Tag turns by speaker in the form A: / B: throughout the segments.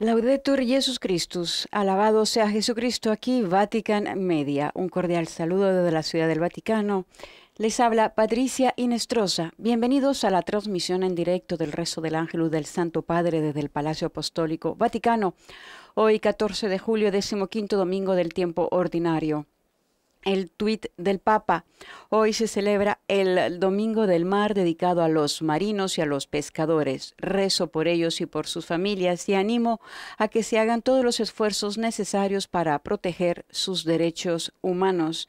A: Laudetur Jesus Christus, alabado sea Jesucristo aquí, Vatican Media. Un cordial saludo desde la Ciudad del Vaticano. Les habla Patricia Inestrosa. Bienvenidos a la transmisión en directo del rezo del Ángelus del Santo Padre desde el Palacio Apostólico Vaticano. Hoy 14 de julio, 15 domingo del tiempo ordinario el tuit del Papa. Hoy se celebra el Domingo del Mar dedicado a los marinos y a los pescadores. Rezo por ellos y por sus familias y animo a que se hagan todos los esfuerzos necesarios para proteger sus derechos humanos.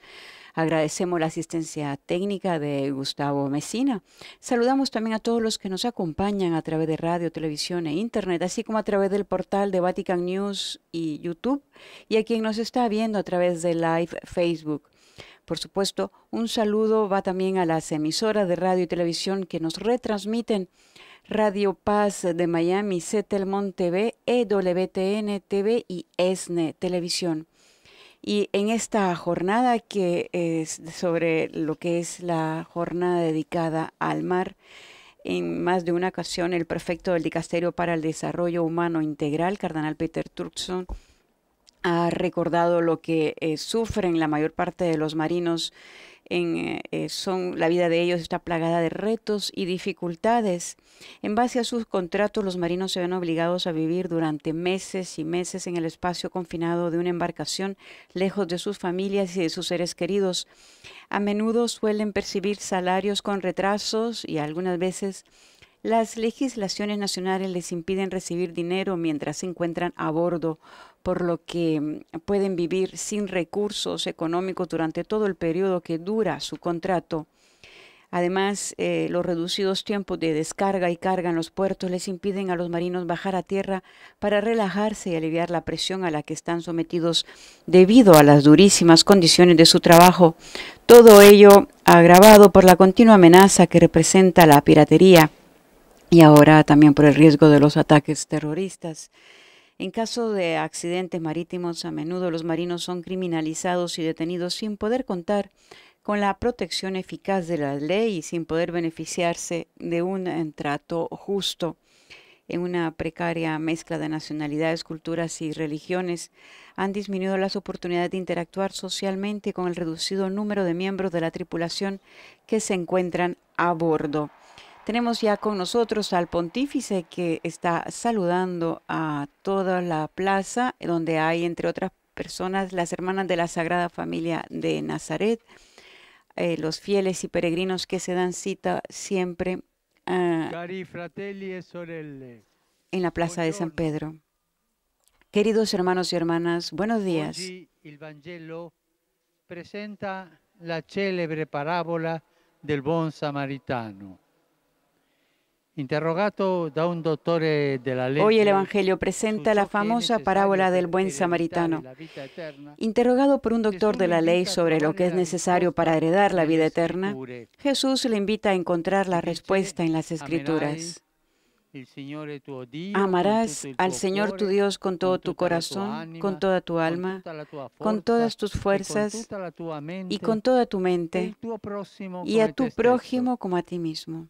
A: Agradecemos la asistencia técnica de Gustavo Mesina. Saludamos también a todos los que nos acompañan a través de radio, televisión e internet, así como a través del portal de Vatican News y YouTube, y a quien nos está viendo a través de Live Facebook. Por supuesto, un saludo va también a las emisoras de radio y televisión que nos retransmiten. Radio Paz de Miami, Settlement TV, EWTN TV y ESNE e Televisión. Y en esta jornada que es sobre lo que es la jornada dedicada al mar, en más de una ocasión el prefecto del Dicasterio para el Desarrollo Humano Integral, Cardenal Peter Turkson, ha recordado lo que eh, sufren la mayor parte de los marinos en, eh, eh, son, la vida de ellos está plagada de retos y dificultades. En base a sus contratos, los marinos se ven obligados a vivir durante meses y meses en el espacio confinado de una embarcación, lejos de sus familias y de sus seres queridos. A menudo suelen percibir salarios con retrasos y algunas veces las legislaciones nacionales les impiden recibir dinero mientras se encuentran a bordo, por lo que mm, pueden vivir sin recursos económicos durante todo el periodo que dura su contrato. Además, eh, los reducidos tiempos de descarga y carga en los puertos les impiden a los marinos bajar a tierra para relajarse y aliviar la presión a la que están sometidos debido a las durísimas condiciones de su trabajo. Todo ello agravado por la continua amenaza que representa la piratería y ahora también por el riesgo de los ataques terroristas. En caso de accidentes marítimos, a menudo los marinos son criminalizados y detenidos sin poder contar con la protección eficaz de la ley y sin poder beneficiarse de un eh, trato justo. En una precaria mezcla de nacionalidades, culturas y religiones, han disminuido las oportunidades de interactuar socialmente con el reducido número de miembros de la tripulación que se encuentran a bordo. Tenemos ya con nosotros al pontífice que está saludando a toda la plaza, donde hay, entre otras personas, las hermanas de la Sagrada Familia de Nazaret, eh, los fieles y peregrinos que se dan cita siempre ah,
B: e
A: en la plaza de San Pedro. Queridos hermanos y hermanas, buenos días.
B: el Vangelo presenta la célebre parábola del buen samaritano. Eh, Hoy el
A: Evangelio presenta la famosa parábola del buen samaritano. Interrogado por un doctor de la ley sobre lo que es necesario para heredar la vida eterna, Jesús le invita a encontrar la respuesta en las Escrituras.
B: Amarás al Señor tu Dios
A: con todo tu corazón, con toda tu alma, con todas tus fuerzas y con toda tu mente, y a tu este prójimo como a ti mismo.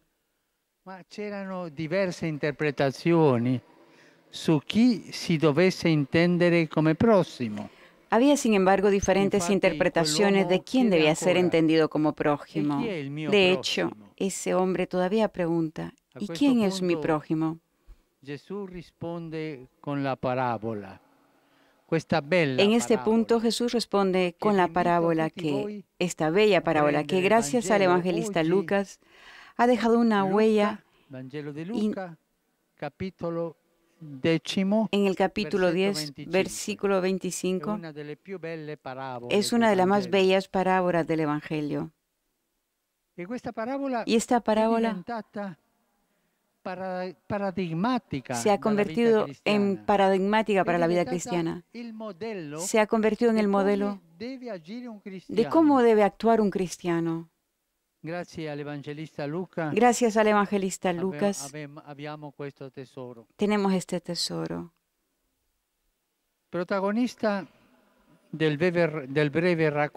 A: Había, sin embargo, diferentes interpretaciones de quién debía ser entendido como prójimo. De hecho, ese hombre todavía pregunta, ¿y quién es mi prójimo?
B: Jesús responde con la parábola. En este
A: punto Jesús responde con la parábola que, esta bella parábola que gracias al evangelista Lucas ha dejado una huella
B: en
A: el capítulo 10,
B: versículo
A: 25,
B: es una de las más bellas
A: parábolas del Evangelio.
B: Y esta parábola
A: se ha convertido en paradigmática para la vida cristiana.
B: Se ha convertido en el modelo
A: de cómo debe actuar un cristiano.
B: Gracias al evangelista Lucas. Gracias al evangelista Lucas. Este
A: Tenemos este tesoro. Protagonista
B: del breve, del breve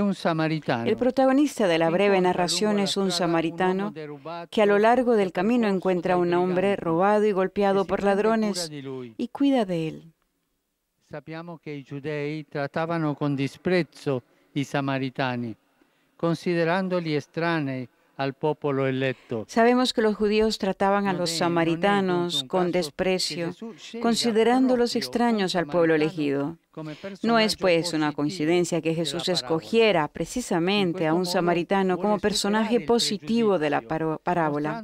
B: un samaritano.
A: El protagonista de la breve narración es un samaritano que a lo largo del camino encuentra a un hombre robado y golpeado por ladrones y cuida de él.
B: Sabemos que los judíos trataban con desprecio a los samaritanos considerándoli estranei al pueblo electo.
A: Sabemos que los judíos trataban a los samaritanos con desprecio, considerándolos extraños al pueblo elegido. No es pues una coincidencia que Jesús escogiera precisamente pues a un samaritano como personaje positivo de la parábola.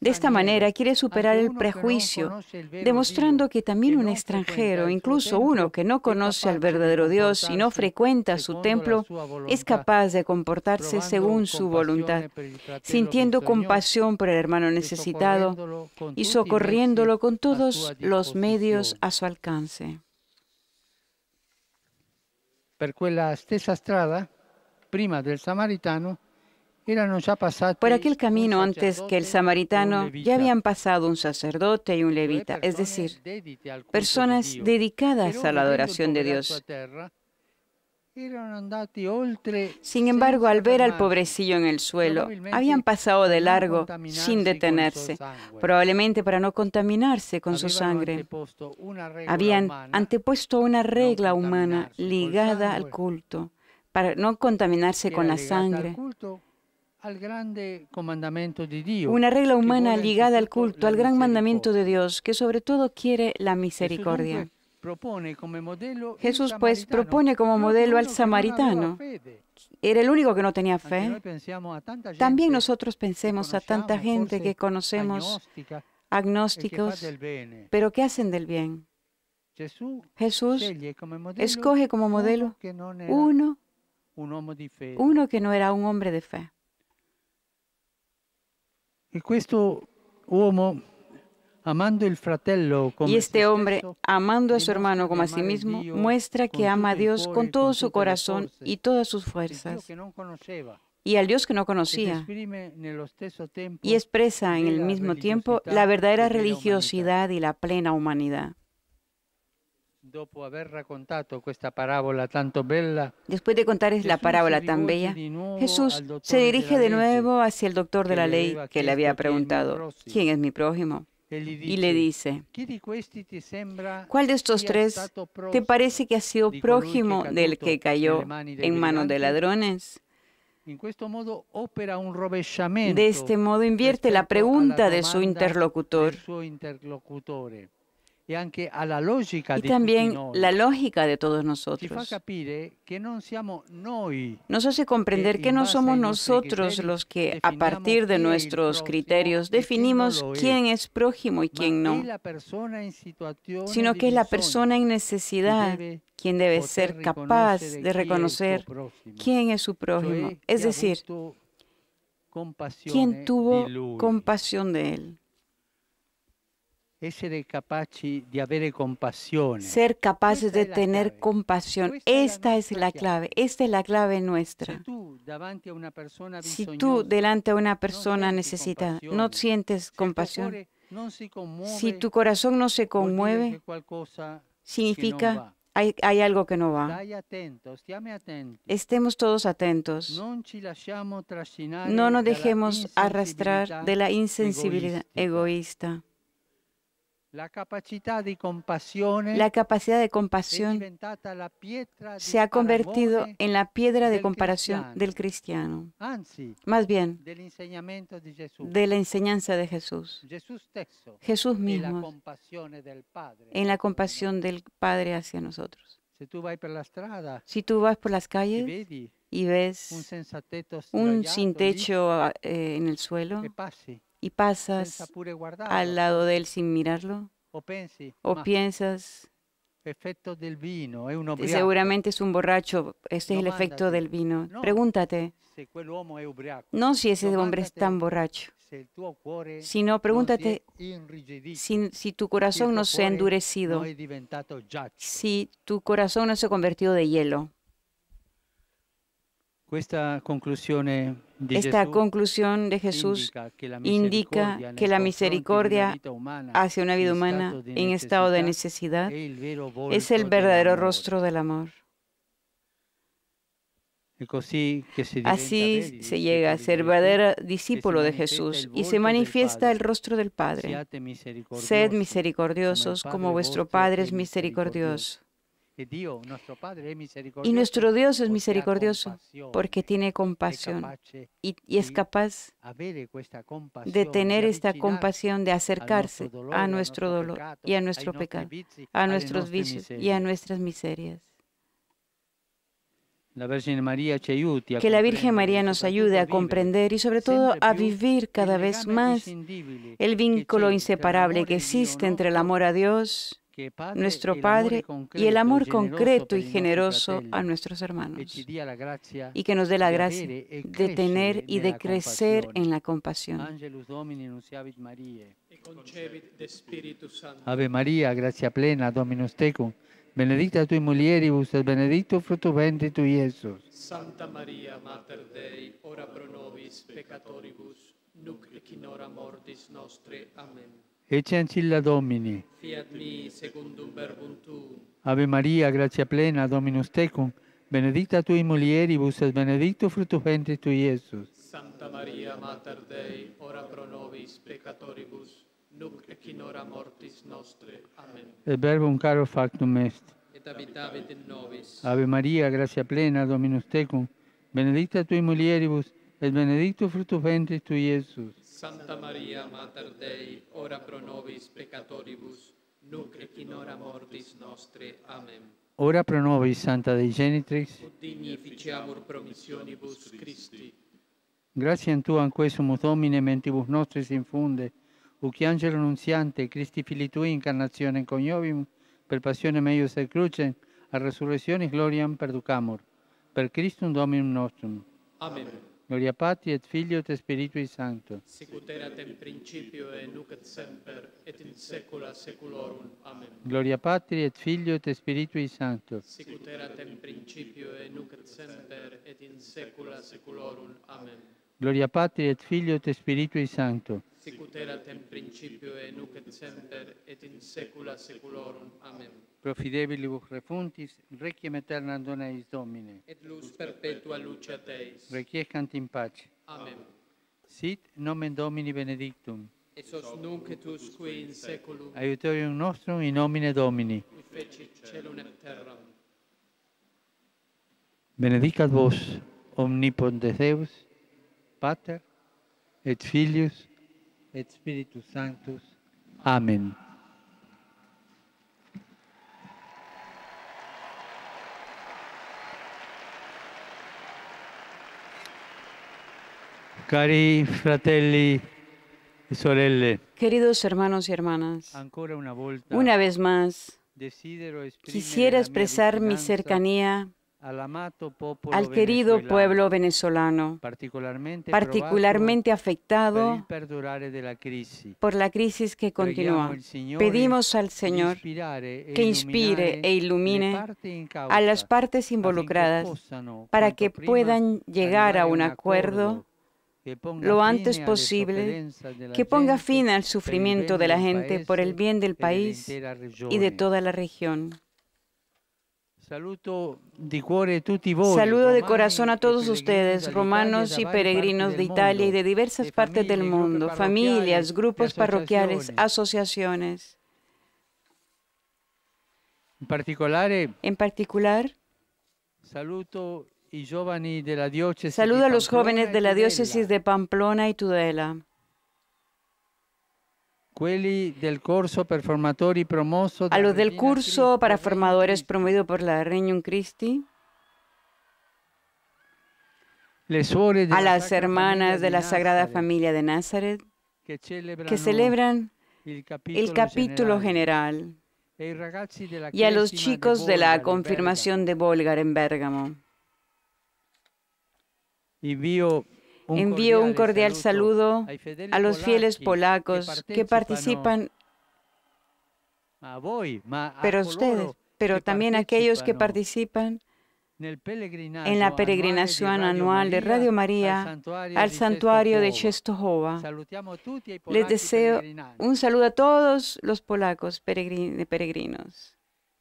A: De esta manera quiere superar el prejuicio, demostrando que también un extranjero, incluso uno que no conoce al verdadero Dios y no frecuenta su templo, es capaz de comportarse según su voluntad, sintiendo compasión por el hermano necesitado y socorriéndolo con todos los medios a su alcance prima del samaritano, Por aquel camino antes que el samaritano ya habían pasado un sacerdote y un levita, es decir, personas dedicadas a la adoración de Dios, sin embargo, al ver al pobrecillo en el suelo, habían pasado de largo sin detenerse, probablemente para no contaminarse con su sangre. Habían antepuesto una regla humana ligada al culto para no contaminarse con la sangre. Una regla humana ligada al culto, al gran mandamiento de Dios, que sobre todo quiere la misericordia. Jesús pues propone como modelo pues, al samaritano. Era el único que no tenía fe. También nosotros pensemos a tanta gente que conocemos, agnósticos, eh. pero que hacen del bien.
B: Jesús escoge como modelo uno, uno
A: que no era un hombre de fe. Y este
B: hombre y este hombre,
A: amando a su hermano como a sí mismo, muestra que ama a Dios con todo su corazón y todas sus fuerzas
B: y al Dios que no conocía, y
A: expresa en el mismo tiempo la verdadera religiosidad y la plena humanidad.
B: Después de
A: contar la parábola tan bella, Jesús se dirige de nuevo hacia el doctor de la ley que le había preguntado, ¿quién es mi prójimo? y le dice, este ¿cuál de estos tres te parece que ha sido prójimo del que cayó en manos de ladrones? De este modo invierte la pregunta de su interlocutor
B: y también la
A: lógica de todos nosotros. Nos hace comprender eh, que no somos nosotros los que a partir de nuestros criterios definimos quién es prójimo y quién no, sino que es la persona en necesidad quien debe ser capaz de reconocer quién es su prójimo, es decir, quién tuvo compasión de él.
B: Ser capaces
A: de tener compasión. Esta es la clave. Esta es la clave nuestra.
B: Si tú
A: delante a una persona necesita, no sientes compasión, si tu corazón no se conmueve,
B: significa
A: hay, hay, algo que no va. Estemos todos atentos.
B: No nos dejemos arrastrar de la insensibilidad
A: egoísta
B: la capacidad de compasión se ha convertido en la piedra de comparación del cristiano, más bien de
A: la enseñanza de Jesús.
B: Jesús mismo en
A: la compasión del Padre hacia nosotros. Si tú vas por las calles y ves un sin techo eh, en el suelo, y pasas al lado de él sin mirarlo? ¿O piensas,
B: del seguramente
A: es un borracho, este es el efecto del vino? Pregúntate,
B: no si ese hombre es tan borracho, sino pregúntate si tu corazón no se ha endurecido,
A: si tu corazón no se ha convertido de hielo.
B: Esta conclusión eh,
A: de Jesús indica que la misericordia hacia una vida humana en estado de necesidad
B: es el
A: verdadero rostro del amor. Así se llega a ser verdadero discípulo de Jesús y se manifiesta el rostro del Padre. Sed misericordiosos como vuestro Padre es misericordioso
B: y nuestro Dios es misericordioso porque
A: tiene compasión y, y es capaz
B: de tener esta compasión, de acercarse a nuestro dolor y a nuestro pecado, a nuestros vicios
A: y a nuestras miserias.
B: Que la Virgen
A: María nos ayude a comprender y sobre todo a vivir cada vez más el vínculo inseparable que existe entre el amor a Dios nuestro Padre y el amor concreto y generoso a nuestros hermanos.
B: Y que nos dé la gracia eh, de tener y de crecer en la compasión. Ave María, gracia plena, Dominus tecum. Benedicta y mulieribus et benedicto fruto bendito y Jesús.
C: Santa María, Mater Dei, ora pro nobis peccatoribus, nuc mortis nostre. Amen
B: en ancilla Domini.
C: Fiat mi secundum verbum tu.
B: Ave Maria, gracia plena, Dominus tecum, benedicta tui mulieribus et benedictus fructus ventris tu Iesus.
C: Santa Maria, Mater Dei, ora pro nobis peccatoribus, Nunc et in mortis nostre. Amen.
B: Et verbum caro factum est.
C: Et habitavit in nobis. Ave
B: Maria, gracia plena, Dominus tecum, benedicta tui mulieribus, et benedictus fructus ventris tu Iesus.
C: Santa Maria, Mater Dei, ora pro nobis peccatoribus, nunc et in hora mortis nostre. Amen.
B: Ora pro nobis, Santa Dei Genitrix,
C: ut dignificiamur promissionibus Christi.
B: Grazie in Tua, in questo Domine, mentibus si infunde, uc angelo nunziante, Christi fili Tui, incarnazione in coniovium, per passione meius et crucem, a resurrezione gloriam perducamur. Per Christum Dominum nostrum. Amen. Amen gloria Patri et Filio et Spiritui Sancto. Sicut
C: erat in principio et nunc et semper et in saecula saeculorum. Amen.
B: Gloria Patri et Filio et Spiritui Sancto. Sicut
C: erat in principio et nunc et semper et in saecula saeculorum. Amen.
B: Gloria Patri et Filio et Spiritui Sancto.
C: Sicut erat in principio et nunc et semper et in saecula saeculorum. Amen.
B: profidebili refuntis, requiem aeternam dona eis Domine. Et
C: lus perpetua luce teis.
B: Requiescant in pace. Amen. Sit nomen Domini benedictum.
C: Et sos nunc et qui in saeculum.
B: Aiutorium nostrum in nomine Domini.
C: Qui feci celum et terram.
B: Benedicat vos omnipotens Deus, Pater, et Filius, et Spiritus Sanctus. Amen. Amen. Cari fratelli e sorelle.
A: Queridos hermanos y hermanas, una vez más, quisiera expresar mi cercanía
B: al querido pueblo venezolano, particularmente afectado por la crisis que continúa. Pedimos al Señor e que inspire e
A: ilumine a las partes involucradas para que puedan llegar a un acuerdo
B: lo antes posible, que ponga fin al sufrimiento de la gente por
A: el bien del país y de toda la región.
B: Saludo de corazón
A: a todos ustedes, romanos y peregrinos de Italia y de diversas partes del mundo, familias, grupos parroquiales, asociaciones. Eh, en particular,
B: saludo Saluda a los jóvenes de la diócesis
A: de Pamplona y Tudela.
B: A los del curso para
A: formadores promovido por la Reunión Christi. A las hermanas de la Sagrada Familia de Nazaret
B: que celebran el capítulo
A: general
B: e y a los chicos de la confirmación
A: de Volgar en Bérgamo.
B: Envío un cordial saludo a los fieles polacos que participan, pero ustedes, pero también aquellos que participan en la peregrinación anual
A: de Radio María al santuario de Czestochowa. Les deseo un saludo a todos los polacos peregrinos.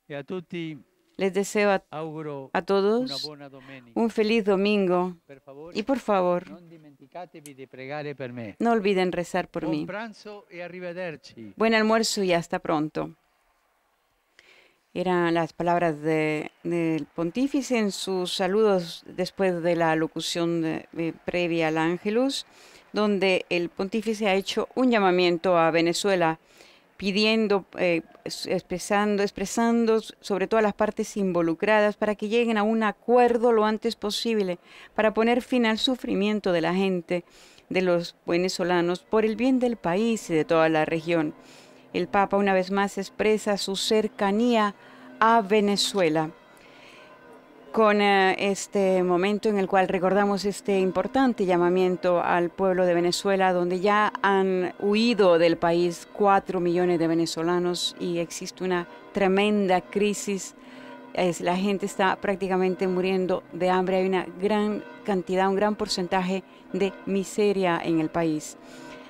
A: E les deseo a, todos un feliz domingo. Y por favor,
B: no olviden rezar por mí. E Buen
A: almuerzo y hasta pronto. Eran las palabras del pontífice en sus saludos después de la locución eh, previa al Ángelus, donde el pontífice ha hecho un llamamiento a Venezuela pidiendo, eh, expresando, expresando sobre todas las partes involucradas para que lleguen a un acuerdo lo antes posible para poner fin al sufrimiento de la gente, de los venezolanos, por el bien del país y de toda la región. El Papa una vez más expresa su cercanía a Venezuela con eh, este momento en el cual recordamos este importante llamamiento al pueblo de Venezuela, donde ya han huido del país cuatro millones de venezolanos y existe una tremenda crisis. la gente está prácticamente muriendo de hambre, hay una gran cantidad, un gran porcentaje de miseria en el país.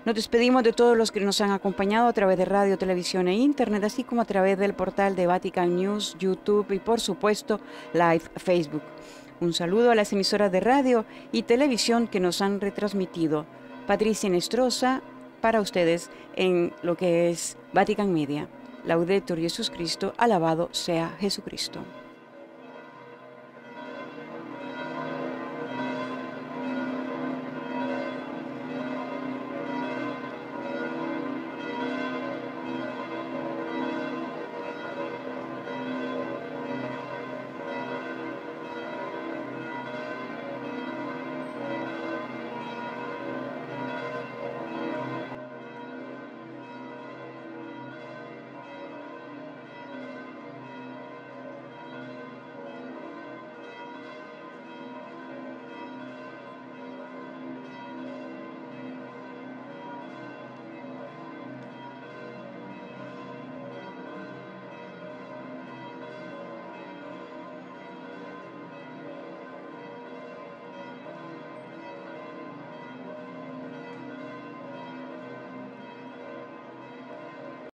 A: Nos despedimos de todos los que nos han acompañado a través de radio, televisión e internet, así como a través del portal de Vatican News, YouTube y por supuesto Live Facebook. Un saludo a las emisoras de radio y televisión que nos han retransmitido. Patricia Nestrosa para ustedes en lo que es Vatican Media. Laudetur Jesucristo, alabado sea Jesucristo.